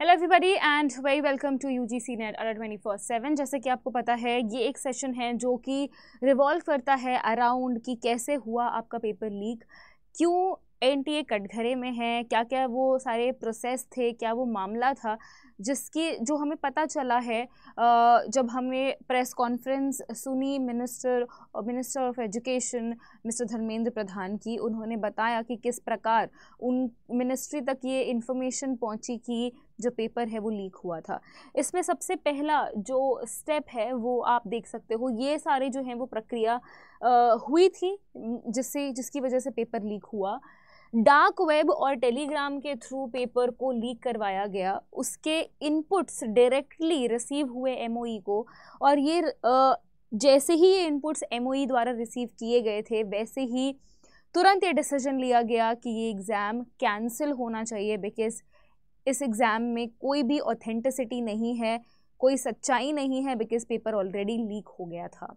hello everybody and very welcome to U G C NET alert twenty four seven जैसे कि आपको पता है ये एक सेशन है जो कि रिवॉल्व करता है अराउंड कि कैसे हुआ आपका पेपर लीक क्यों एन टी ए कटघरे में है क्या क्या वो सारे प्रोसेस थे क्या वो मामला था जिसकी जो हमें पता चला है जब हमने प्रेस कॉन्फ्रेंस सुनी minister minister of education mister Dharmendra Pradhan की उन्होंने बताया कि किस प्रकार उन मिनिस्ट्री तक ये इन्फॉर्मेशन पहुंची कि जो पेपर है वो लीक हुआ था इसमें सबसे पहला जो स्टेप है वो आप देख सकते हो ये सारे जो हैं वो प्रक्रिया हुई थी जिससे जिसकी वजह से पेपर लीक हुआ डार्क वेब और टेलीग्राम के थ्रू पेपर को लीक करवाया गया उसके इनपुट्स डायरेक्टली रिसीव हुए एमओई e को और ये जैसे ही ये इनपुट्स एमओई e द्वारा रिसीव किए गए थे वैसे ही तुरंत ये डिसीजन लिया गया कि ये एग्ज़ाम कैंसिल होना चाहिए बिकॉज इस एग्ज़ाम में कोई भी ऑथेंटिसिटी नहीं है कोई सच्चाई नहीं है बिकॉज पेपर ऑलरेडी लीक हो गया था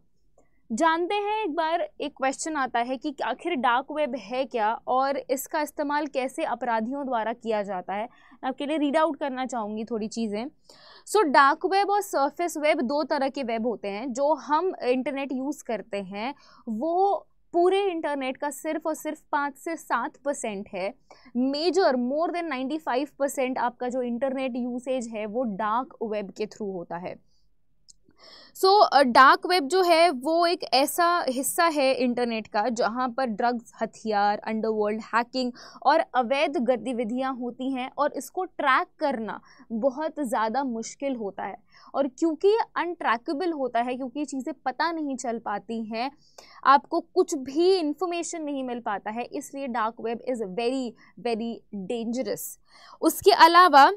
जानते हैं एक बार एक क्वेश्चन आता है कि आखिर डार्क वेब है क्या और इसका इस्तेमाल कैसे अपराधियों द्वारा किया जाता है आपके लिए रीड आउट करना चाहूँगी थोड़ी चीज़ें सो डार्क वेब और सरफेस वेब दो तरह के वेब होते हैं जो हम इंटरनेट यूज़ करते हैं वो पूरे इंटरनेट का सिर्फ और सिर्फ पाँच से सात परसेंट है major more than ninety five percent आपका जो इंटरनेट यूसेज है वो डार्क वेब के थ्रू होता है सो डार्क वेब जो है वो एक ऐसा हिस्सा है इंटरनेट का जहाँ पर ड्रग्स हथियार अंडरवर्ल्ड हैकिंग और अवैध गतिविधियाँ होती हैं और इसको ट्रैक करना बहुत ज़्यादा मुश्किल होता है और क्योंकि ये अनट्रैकेबल होता है क्योंकि ये चीज़ें पता नहीं चल पाती हैं आपको कुछ भी इंफॉर्मेशन नहीं मिल पाता है इसलिए dark web is very very dangerous उसके अलावा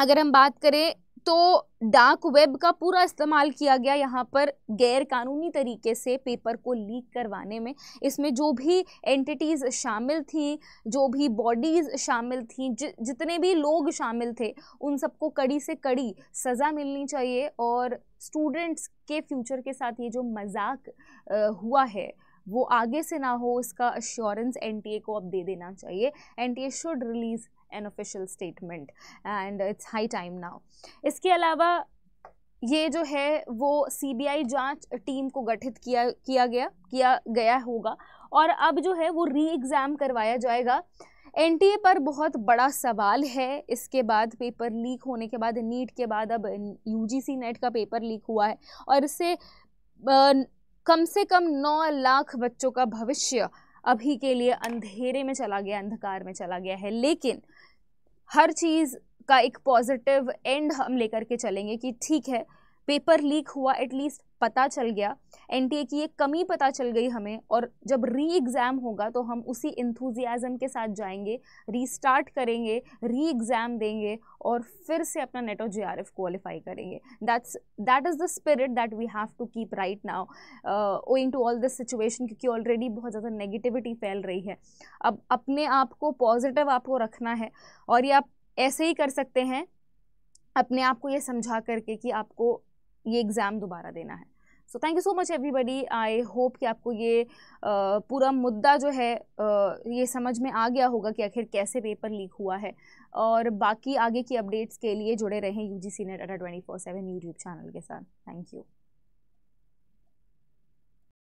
अगर हम बात करें तो डार्क वेब का पूरा इस्तेमाल किया गया यहाँ पर गैर कानूनी तरीके से पेपर को लीक करवाने में इसमें जो भी एंटिटीज़ शामिल थी जो भी बॉडीज़ शामिल थी ज, जितने भी लोग शामिल थे उन सबको कड़ी से कड़ी सज़ा मिलनी चाहिए और स्टूडेंट्स के फ्यूचर के साथ ये जो मजाक हुआ है वो आगे से ना हो इसका अश्योरेंस एनटीए को अब दे देना चाहिए NTA should release an official statement and it's high time now इसके अलावा ये जो है वो सीबीआई जांच टीम को गठित किया किया गया किया गया होगा और अब जो है वो री एग्ज़ाम करवाया जाएगा एनटीए पर बहुत बड़ा सवाल है इसके बाद पेपर लीक होने के बाद नीट के बाद अब यूजीसी नेट का पेपर लीक हुआ है और इससे कम से कम नौ लाख बच्चों का भविष्य अभी के लिए अंधेरे में चला गया अंधकार में चला गया है लेकिन हर चीज़ का एक पॉजिटिव एंड हम लेकर के चलेंगे कि ठीक है पेपर लीक हुआ एटलीस्ट पता चल गया एन की एक कमी पता चल गई हमें और जब री एग्ज़ाम होगा तो हम उसी इंथुजियाज़म के साथ जाएंगे रीस्टार्ट करेंगे री एग्ज़ाम देंगे और फिर से अपना नेटो जे आर एफ क्वालिफाई करेंगे that's that is the spirit that we have to keep right now owing to all this situation क्योंकि ऑलरेडी बहुत ज़्यादा नेगेटिविटी फैल रही है अब अपने आप को पॉजिटिव आपको रखना है और ये आप ऐसे ही कर सकते हैं अपने आप को ये समझा करके कि आपको ये एग्ज़ाम दोबारा देना है so thank you so much everybody I hope कि आपको ये आ, पूरा मुद्दा जो है आ, ये समझ में आ गया होगा कि आखिर कैसे पेपर लीक हुआ है और बाकी आगे की अपडेट्स के लिए जुड़े रहें यू जी सी नेट अटा twenty four seven YouTube channel के साथ थैंक यू